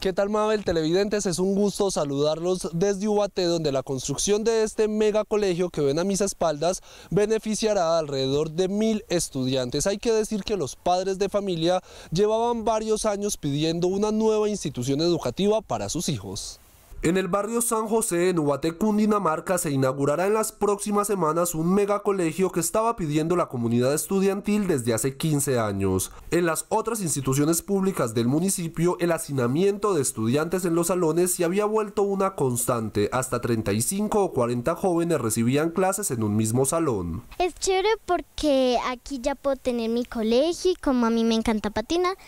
¿Qué tal Mabel Televidentes? Es un gusto saludarlos desde Ubaté, donde la construcción de este mega colegio que ven a mis espaldas beneficiará a alrededor de mil estudiantes. Hay que decir que los padres de familia llevaban varios años pidiendo una nueva institución educativa para sus hijos. En el barrio San José, en Ubaté, Cundinamarca, se inaugurará en las próximas semanas un megacolegio que estaba pidiendo la comunidad estudiantil desde hace 15 años. En las otras instituciones públicas del municipio, el hacinamiento de estudiantes en los salones se había vuelto una constante. Hasta 35 o 40 jóvenes recibían clases en un mismo salón. Es chévere porque aquí ya puedo tener mi colegio y como a mí me encanta patinar,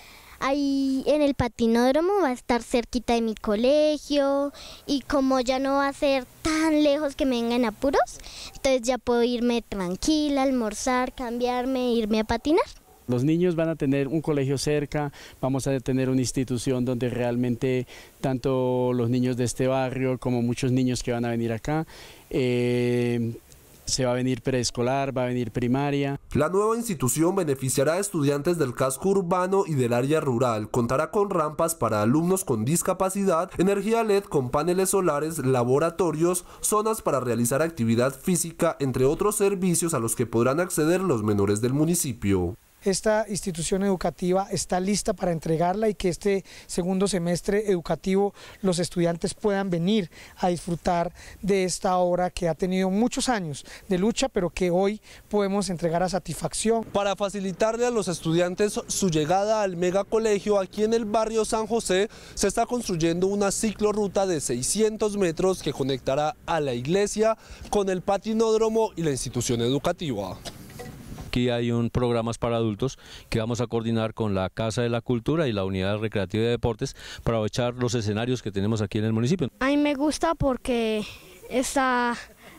ahí en el patinódromo va a estar cerquita de mi colegio y como ya no va a ser tan lejos que me vengan apuros, entonces ya puedo irme tranquila, almorzar, cambiarme, irme a patinar. Los niños van a tener un colegio cerca, vamos a tener una institución donde realmente tanto los niños de este barrio como muchos niños que van a venir acá eh, se va a venir preescolar, va a venir primaria. La nueva institución beneficiará a estudiantes del casco urbano y del área rural. Contará con rampas para alumnos con discapacidad, energía LED con paneles solares, laboratorios, zonas para realizar actividad física, entre otros servicios a los que podrán acceder los menores del municipio esta institución educativa está lista para entregarla y que este segundo semestre educativo los estudiantes puedan venir a disfrutar de esta obra que ha tenido muchos años de lucha, pero que hoy podemos entregar a satisfacción. Para facilitarle a los estudiantes su llegada al megacolegio, aquí en el barrio San José se está construyendo una ciclorruta de 600 metros que conectará a la iglesia con el patinódromo y la institución educativa aquí hay un programas para adultos que vamos a coordinar con la Casa de la Cultura y la Unidad Recreativa de Deportes para aprovechar los escenarios que tenemos aquí en el municipio. A mí me gusta porque esta,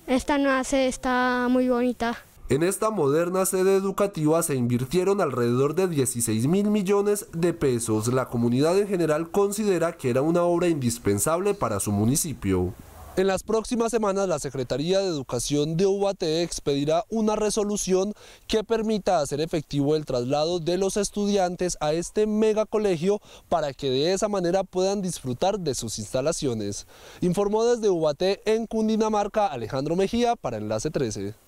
esta está muy bonita. En esta moderna sede educativa se invirtieron alrededor de 16 mil millones de pesos. La comunidad en general considera que era una obra indispensable para su municipio. En las próximas semanas, la Secretaría de Educación de UAT expedirá una resolución que permita hacer efectivo el traslado de los estudiantes a este megacolegio para que de esa manera puedan disfrutar de sus instalaciones. Informó desde UAT en Cundinamarca Alejandro Mejía para Enlace 13.